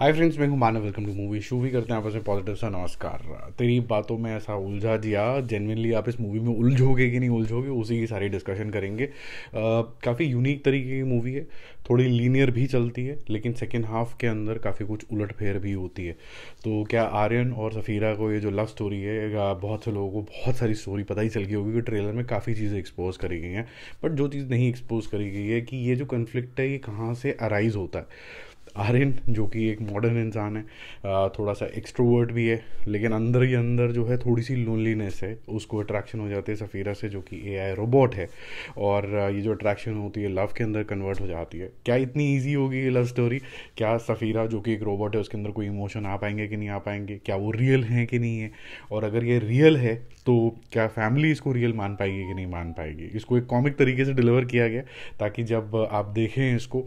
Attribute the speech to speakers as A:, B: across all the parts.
A: हाय friends मैं हूं Manav welcome to movie show भी करते हैं आपस में पॉजिटिव सा नमस्कार तेरी बातों में ऐसा उलझा दिया जेनविनली आप इस मूवी में उलझोगे कि नहीं उलझोगे उसी की सारी डिस्कशन करेंगे काफ़ी यूनिक तरीके की मूवी है थोड़ी लीनियर भी चलती है लेकिन सेकेंड हाफ के अंदर काफ़ी कुछ उलट फेर भी होती है तो क्या आर्यन और सफ़ीरा को ये जो लव स्टोरी है बहुत से लोगों को बहुत सारी स्टोरी पता ही चल गई होगी कि ट्रेलर में काफ़ी चीज़ें एक्सपोज करी गई हैं बट जो चीज़ नहीं एक्सपोज करी गई है कि ये जो कन्फ्लिक्ट है ये कहाँ से अराइज होता है आर्यन जो कि एक मॉडर्न इंसान है थोड़ा सा एक्सट्रोवर्ट भी है लेकिन अंदर ही अंदर जो है थोड़ी सी लोनलीनेस है उसको अट्रैक्शन हो जाती है सफ़ीरा से जो कि ए रोबोट है और ये जो अट्रैक्शन होती है लव के अंदर कन्वर्ट हो जाती है क्या इतनी ईजी होगी ये लव स्टोरी क्या सफ़ीरा जो कि एक रोबोट है उसके अंदर कोई इमोशन आ पाएंगे कि नहीं आ पाएंगे क्या वो रियल हैं कि नहीं है और अगर ये रियल है तो क्या फैमिली इसको रियल मान पाएगी कि नहीं मान पाएगी इसको एक कॉमिक तरीके से डिलीवर किया गया ताकि जब आप देखें इसको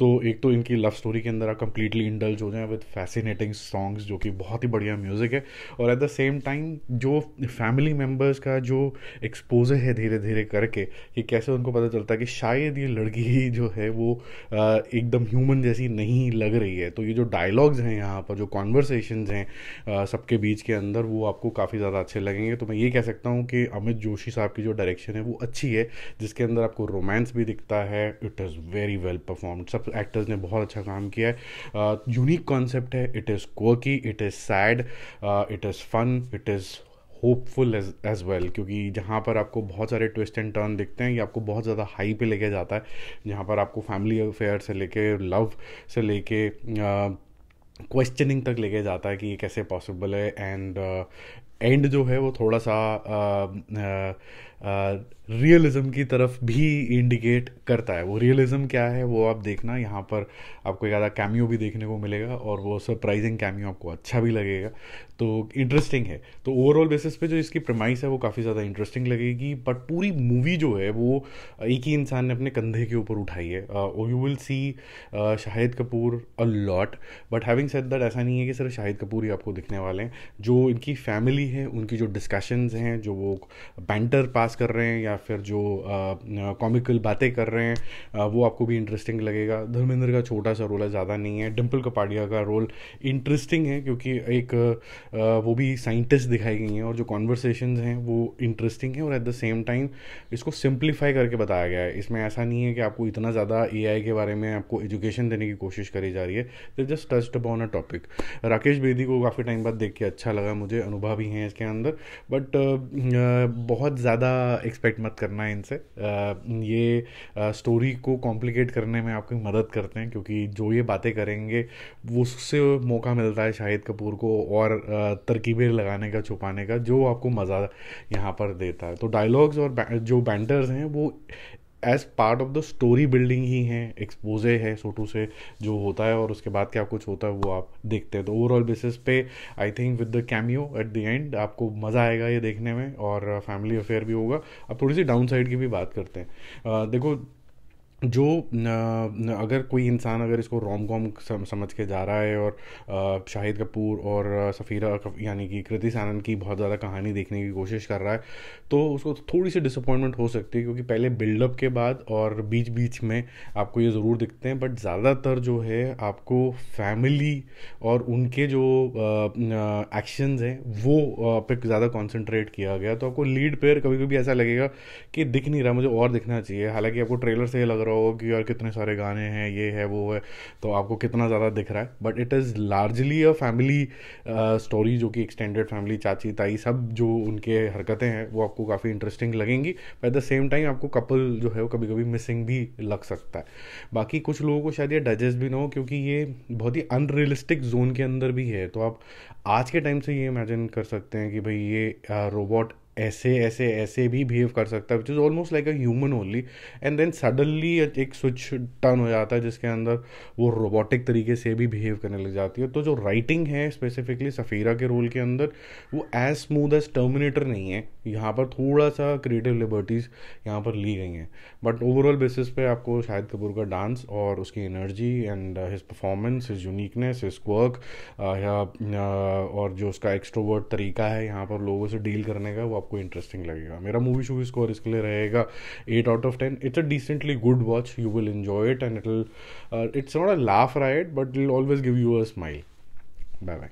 A: तो एक तो इनकी लव स्टोरी के अंदर आप कंप्लीटली इंडल्ज हो जाएं विद फैसिनेटिंग सॉन्ग्स जो कि बहुत ही बढ़िया म्यूज़िक है और एट द सेम टाइम जो फैमिली मेम्बर्स का जो एक्सपोजर है धीरे धीरे करके कि कैसे उनको पता चलता है कि शायद ये लड़की ही जो है वो एकदम ह्यूमन जैसी नहीं लग रही है तो ये जो डायलॉग्स हैं यहाँ पर जो कॉन्वर्सेशन हैं सबके बीच के अंदर वो आपको काफ़ी ज़्यादा अच्छे लगेंगे तो मैं ये कह सकता हूँ कि अमित जोशी साहब की जो डायरेक्शन है वो अच्छी है जिसके अंदर आपको रोमांस भी दिखता है it is very well perform सब एक्टर्स ने बहुत अच्छा काम किया है यूनिक uh, कॉन्सेप्ट है it is quirky it is sad it is fun it is hopeful as well क्योंकि जहाँ पर आपको बहुत सारे ट्विस्ट एंड टर्न दिखते हैं ये आपको बहुत ज़्यादा हाई पे लेके जाता है जहाँ पर आपको फैमिली अफेयर से लेके लव से लेके क्वेश्चनिंग uh, तक लेके जाता है कि ये कैसे पॉसिबल है एंड एंड जो है वो थोड़ा सा रियलिज्म की तरफ भी इंडिकेट करता है वो रियलिज्म क्या है वो आप देखना यहाँ पर आपको ज़्यादा कैमियो भी देखने को मिलेगा और वो सरप्राइजिंग कैमियो आपको अच्छा भी लगेगा तो इंटरेस्टिंग है तो ओवरऑल बेसिस पे जो इसकी प्रमाइस है वो काफ़ी ज़्यादा इंटरेस्टिंग लगेगी बट पूरी मूवी जो है वो एक ही इंसान ने अपने कंधे के ऊपर उठाई है you will see Shahid Kapoor a lot but having set that ऐसा नहीं है कि सिर्फ शाहिद कपूर ही आपको दिखने वाले हैं जो इनकी फैमिली रही है उनकी जो डिस्कशंस हैं जो वो बैंटर पास कर रहे हैं या फिर जो कॉमिकल बातें कर रहे हैं आ, वो आपको भी इंटरेस्टिंग लगेगा धर्मेंद्र का छोटा सा रोल है ज़्यादा नहीं है डिम्पल कपाड़िया का रोल इंटरेस्टिंग है क्योंकि एक आ, वो भी साइंटिस्ट दिखाई गई हैं और जो कॉन्वर्सेशन हैं वो इंटरेस्टिंग है और एट द सेम टाइम इसको सिंप्लीफाई करके बताया गया है इसमें ऐसा नहीं है कि आपको इतना ज़्यादा ए के बारे में आपको एजुकेशन देने की कोशिश करी जा रही है just touched upon a topic Rakesh Bedi को काफ़ी टाइम बाद देख के अच्छा लगा मुझे अनुभव भी हैं हैं इसके अंदर बट uh, बहुत ज़्यादा एक्सपेक्ट मत करना है इनसे uh, ये स्टोरी uh, को कॉम्प्लिकेट करने में आपकी मदद करते हैं क्योंकि जो ये बातें करेंगे उससे मौका मिलता है शाहिद कपूर को और तरकीबें लगाने का छुपाने का जो आपको मज़ा यहाँ पर देता है तो डायलॉग्स और जो बैंटर्स हैं वो as part of the story building ही हैं एक्सपोजे है छोटू से जो होता है और उसके बाद क्या कुछ होता है वो आप देखते हैं तो ओवरऑल बेसिस पे I think with the cameo at the end आपको मज़ा आएगा ये देखने में और फैमिली अफेयर भी होगा अब थोड़ी सी डाउन साइड की भी बात करते हैं uh, देखो जो अगर कोई इंसान अगर इसको रोम कॉम समझ के जा रहा है और शाहिद कपूर और सफ़ीरा यानी कि कृति सानंद की बहुत ज़्यादा कहानी देखने की कोशिश कर रहा है तो उसको थोड़ी सी डिसअपॉइंटमेंट हो सकती है क्योंकि पहले बिल्डअप के बाद और बीच बीच में आपको ये ज़रूर दिखते हैं बट ज़्यादातर जो है आपको फैमिली और उनके जो एक्शंस हैं वो पे ज़्यादा कॉन्सेंट्रेट किया गया तो आपको लीड पेयर कभी कभी ऐसा लगेगा कि दिख नहीं रहा मुझे और दिखना चाहिए हालाँकि आपको ट्रेलर से लग रहो कि यार कितने सारे गाने हैं ये है वो है तो आपको कितना ज़्यादा दिख रहा है but it is largely a family story जो कि एक्सटेंडेड फैमिली चाची ताई सब जो उनके हरकतें हैं वो आपको काफ़ी इंटरेस्टिंग लगेंगी एट द सेम टाइम आपको कपल जो है वो कभी कभी मिसिंग भी लग सकता है बाकी कुछ लोगों को शायद ये डाइजेस्ट भी ना हो क्योंकि ये बहुत ही अनरियलिस्टिक जोन के अंदर भी है तो आप आज के टाइम से ये इमेजिन कर सकते हैं कि भाई ये रोबोट uh, ऐसे ऐसे ऐसे भी बिहेव कर सकता है which is almost like a human only and then suddenly एक स्विच टर्न हो जाता है जिसके अंदर वो रोबोटिक तरीके से भी बिहेव करने लग जाती है तो जो राइटिंग है स्पेसिफिकली सफ़ीरा के रोल के अंदर वो एज स्मूद एज टर्मिनेटर नहीं है यहाँ पर थोड़ा सा क्रिएटिव लिबर्टीज़ यहाँ पर ली गई हैं बट ओवरऑल बेसिस पे आपको शाहिद कपूर का डांस और उसकी energy and his performance his uniqueness his work और जो उसका एक्स्ट्रोवर्ट तरीका है यहाँ पर लोगों से डील करने का वो आपको इंटरेस्टिंग लगेगा मेरा मूवी शूवी स्कोर इसके लिए रहेगा eight out of ten it's a decently good watch you will enjoy it and it it's not a laugh riot but will always give you a smile bye bye